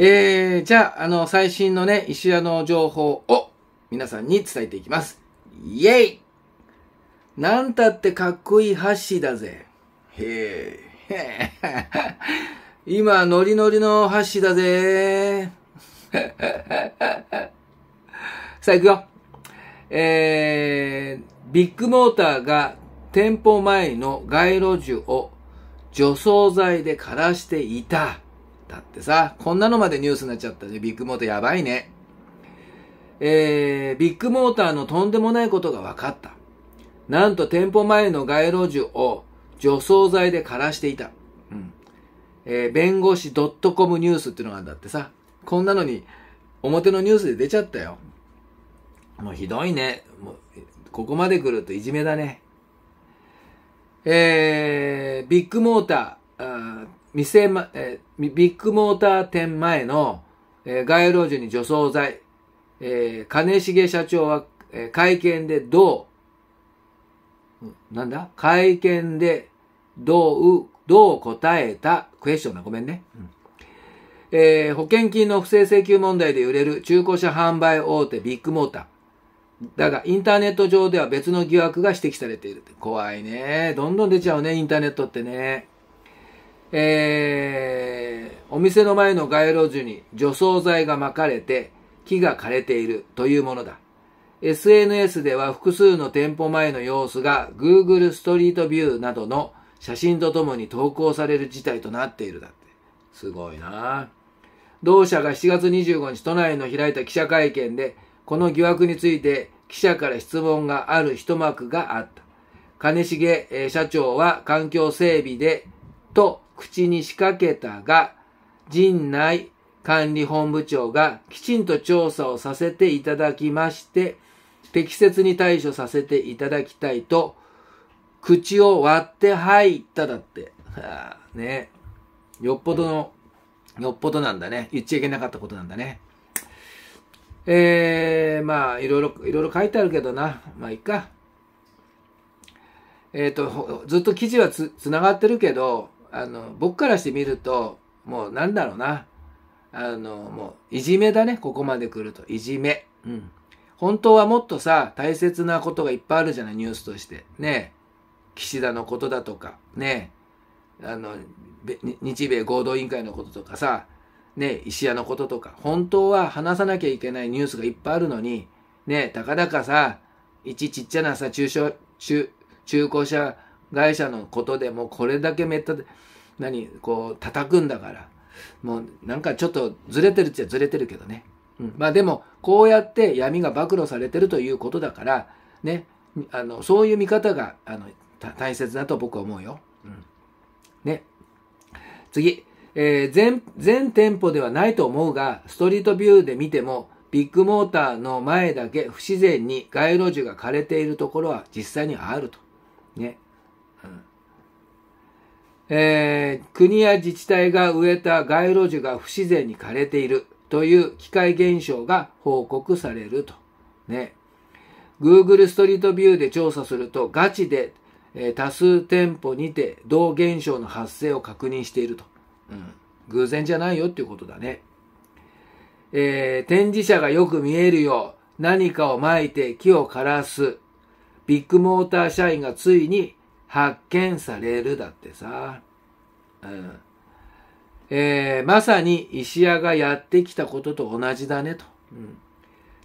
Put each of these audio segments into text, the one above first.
えー、じゃあ、あの、最新のね、石屋の情報を皆さんに伝えていきます。イェイなんたってかっこいいハッシーだぜ。へえ。へ今、ノリノリのハッシーだぜ。さあ、行くよ。えー、ビッグモーターが店舗前の街路樹を除草剤で枯らしていた。だってさ、こんなのまでニュースになっちゃったね。ビッグモーターやばいね。えー、ビッグモーターのとんでもないことが分かった。なんと店舗前の街路樹を除草剤で枯らしていた。うん。えー、弁護士 .com ニュースっていうのがあるんだってさ、こんなのに表のニュースで出ちゃったよ。もうひどいね。もう、ここまで来るといじめだね。えー、ビッグモーター、店、ま、えー、ビッグモーター店前の、えー、街路樹に除草剤、えー、金重社長は、えー、会見でどう、なんだ会見でどう、どう答えたクエスチョンだ。ごめんね。うんえー、保険金の不正請求問題で揺れる中古車販売大手ビッグモーター。だが、インターネット上では別の疑惑が指摘されている。怖いね。どんどん出ちゃうね、インターネットってね。えー、お店の前の街路樹に除草剤がまかれて木が枯れているというものだ。SNS では複数の店舗前の様子が Google ストリートビューなどの写真とともに投稿される事態となっているだって。すごいな同社が7月25日都内の開いた記者会見で、この疑惑について記者から質問がある一幕があった。金重社長は環境整備で、と口に仕掛けたが、陣内管理本部長がきちんと調査をさせていただきまして、適切に対処させていただきたいと、口を割って入っただって。はあ、ね。よっぽどの、よっぽどなんだね。言っちゃいけなかったことなんだね。えー、まあ、いろいろ、いろいろ書いてあるけどな。まあ、いっか。えっ、ー、と、ずっと記事はつ、つながってるけど、あの、僕からしてみると、もうなんだろうな。あの、もう、いじめだね、ここまで来ると。いじめ。うん。本当はもっとさ、大切なことがいっぱいあるじゃない、ニュースとして。ね岸田のことだとか、ねあの、日米合同委員会のこととかさ、ね石屋のこととか、本当は話さなきゃいけないニュースがいっぱいあるのに、ねたかだかさ、一ちっちゃなさ、中小、中、中古車外車のことでもうこれだけめった何こう叩くんだからもうなんかちょっとずれてるっちゃずれてるけどね、うん、まあでもこうやって闇が暴露されてるということだからねあのそういう見方があの大切だと僕は思うよ、うん、ね次、えー、全全店舗ではないと思うがストリートビューで見てもビッグモーターの前だけ不自然に街路樹が枯れているところは実際にはあると。ね。えー、国や自治体が植えた街路樹が不自然に枯れているという機械現象が報告されると。ね。Google ストリートビューで調査すると、ガチで、えー、多数店舗にて同現象の発生を確認していると。うん。偶然じゃないよっていうことだね。えー、展示者がよく見えるよう何かをまいて木を枯らす。ビッグモーター社員がついに発見されるだってさ、うん。えー、まさに石屋がやってきたことと同じだねと。うん、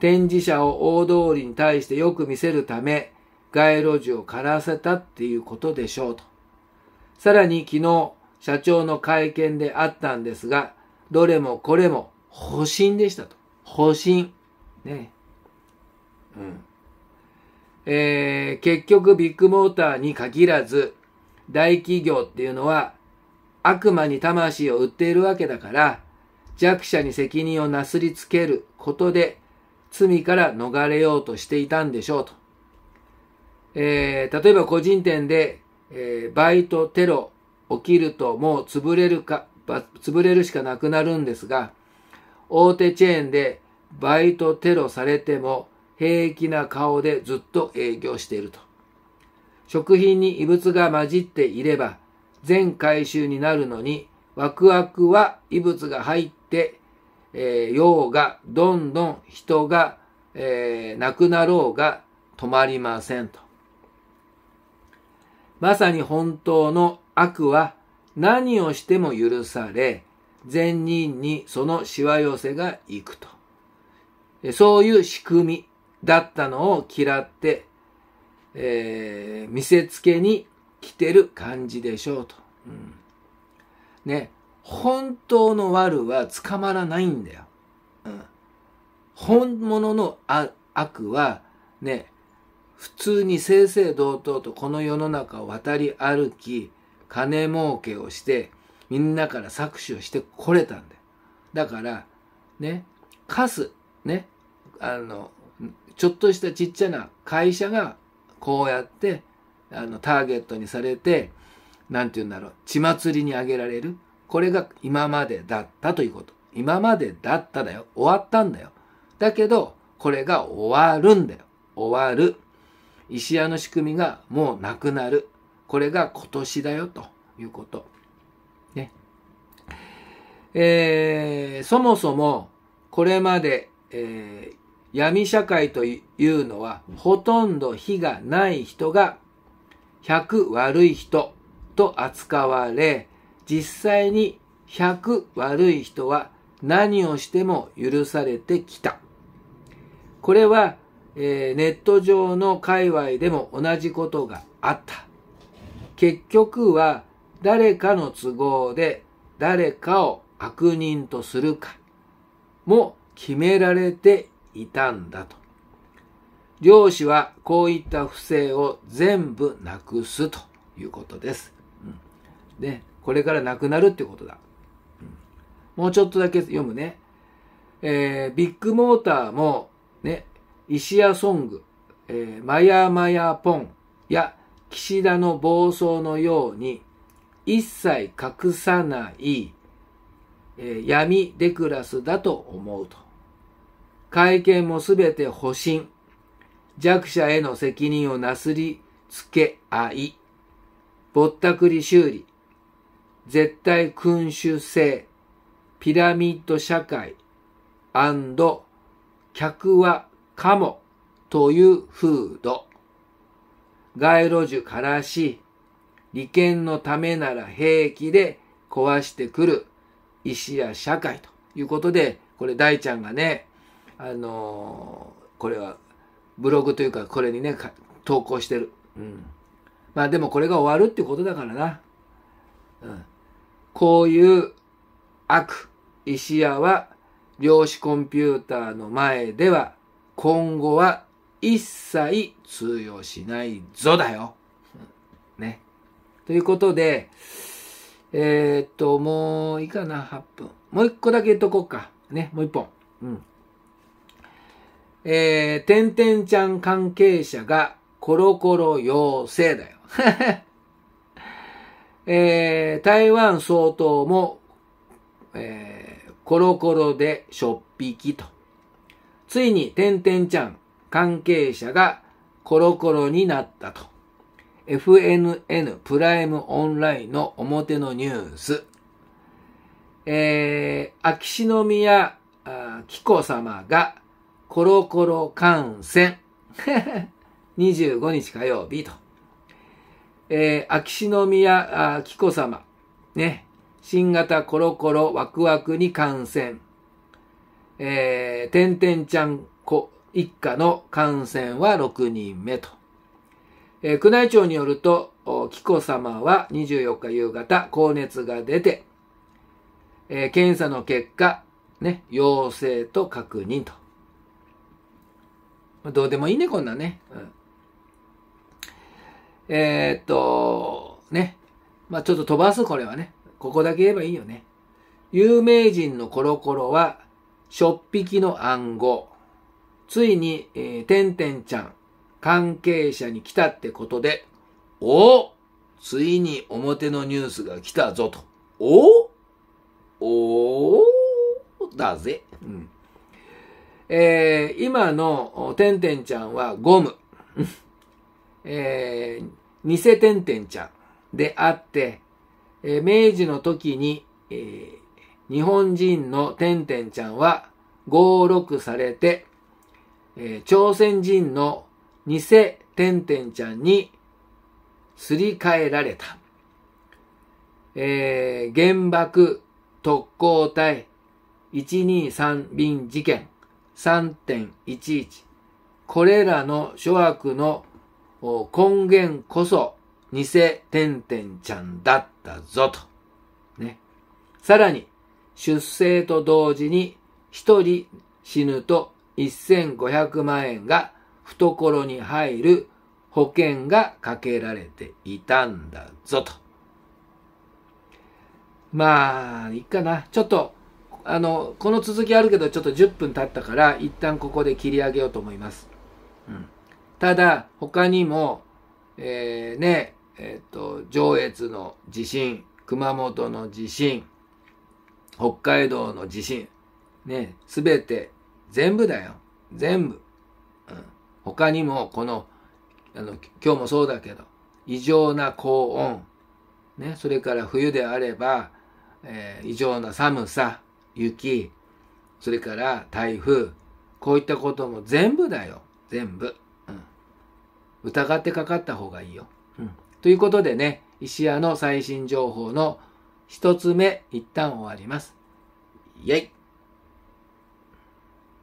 展示者を大通りに対してよく見せるため、街路樹を枯らせたっていうことでしょうと。さらに昨日、社長の会見であったんですが、どれもこれも保身でしたと。保身。ね。うん。えー、結局ビッグモーターに限らず、大企業っていうのは悪魔に魂を売っているわけだから、弱者に責任をなすりつけることで罪から逃れようとしていたんでしょうと。えー、例えば個人店で、えー、バイト、テロ、起きるともう潰れるか、潰れるしかなくなるんですが、大手チェーンでバイト、テロされても平気な顔でずっと営業していると。食品に異物が混じっていれば、全回収になるのに、ワクワクは異物が入って、えー、用がどんどん人が、えー、亡くなろうが止まりませんと。まさに本当の悪は何をしても許され、善人にそのしわ寄せが行くと。そういう仕組み、だったのを嫌って、えー、見せつけに来てる感じでしょうと。うん、ね、本当の悪は捕まらないんだよ。うん、本物の悪は、ね、普通に正々堂々とこの世の中を渡り歩き、金儲けをして、みんなから搾取をしてこれたんだよ。だから、ね、カス、ね、あの、ちょっとしたちっちゃな会社がこうやってあのターゲットにされて何て言うんだろう血祭りにあげられるこれが今までだったということ今までだっただよ終わったんだよだけどこれが終わるんだよ終わる石屋の仕組みがもうなくなるこれが今年だよということねえー、そもそもこれまで、えー闇社会というのはほとんど非がない人が100悪い人と扱われ、実際に100悪い人は何をしても許されてきた。これは、えー、ネット上の界隈でも同じことがあった。結局は誰かの都合で誰かを悪人とするかも決められていたんだと。漁師はこういった不正を全部なくすということです。うん、で、これからなくなるってことだ、うん。もうちょっとだけ読むね。えー、ビッグモーターも、ね、石屋ソング、えー、マヤマヤポンや岸田の暴走のように、一切隠さない、えー、闇デクラスだと思うと。会見もすべて保身。弱者への責任をなすりつけ合い。ぼったくり修理。絶対君主制。ピラミッド社会。客はカモという風土。街路樹からし、利権のためなら平気で壊してくる石や社会ということで、これ大ちゃんがね、あのー、これはブログというかこれにね投稿してる、うん、まあでもこれが終わるってことだからな、うん、こういう悪石屋は量子コンピューターの前では今後は一切通用しないぞだよ。うん、ね。ということで、えー、っと、もういいかな、8分。もう一個だけ言っとこうか。ね、もう一本。うん。えー、てんてんちゃん関係者がコロコロ陽性だよ。えー、台湾総統も、えー、コロコロでしょっぴきと。ついに、てんてんちゃん関係者がコロコロになったと。FNN プライムオンラインの表のニュース。えー、秋篠宮紀子様がコロコロ観戦。25 日火曜日と。えー、秋篠宮紀子様。ね。新型コロコロワクワクに感染。えー、てんてんちゃん子一家の感染は6人目と。えー、宮内庁によると、紀子様は24日夕方、高熱が出て、えー、検査の結果、ね、陽性と確認と。まあ、どうでもいいね、こんなね。うん、えー、っと、ね。まあ、ちょっと飛ばす、これはね。ここだけ言えばいいよね。有名人のコロコロは、しょっぴきの暗号。ついに、えー、てんてんちゃん、関係者に来たってことで、おおついに表のニュースが来たぞと。おおおだぜ。うん。えー、今のてんてんちゃんはゴム。えー、偽てんてんちゃんであって、えー、明治の時に、えー、日本人のてんてんちゃんは合録されて、えー、朝鮮人の偽てんてんちゃんにすり替えられた。えー、原爆特攻隊123便事件。3.11これらの諸悪の根源こそ偽てんちゃんだったぞと。ね。さらに、出生と同時に一人死ぬと1500万円が懐に入る保険がかけられていたんだぞと。まあ、いいかな。ちょっとあの、この続きあるけど、ちょっと10分経ったから、一旦ここで切り上げようと思います。うん。ただ、他にも、えー、ね、えっ、ー、と、上越の地震、熊本の地震、北海道の地震、ね、すべて、全部だよ。全部。うん。他にも、この、あの、今日もそうだけど、異常な高温、ね、それから冬であれば、えー、異常な寒さ、雪、それから台風、こういったことも全部だよ。全部。うん、疑ってかかった方がいいよ。うん、ということでね、石屋の最新情報の一つ目、一旦終わります。イェイ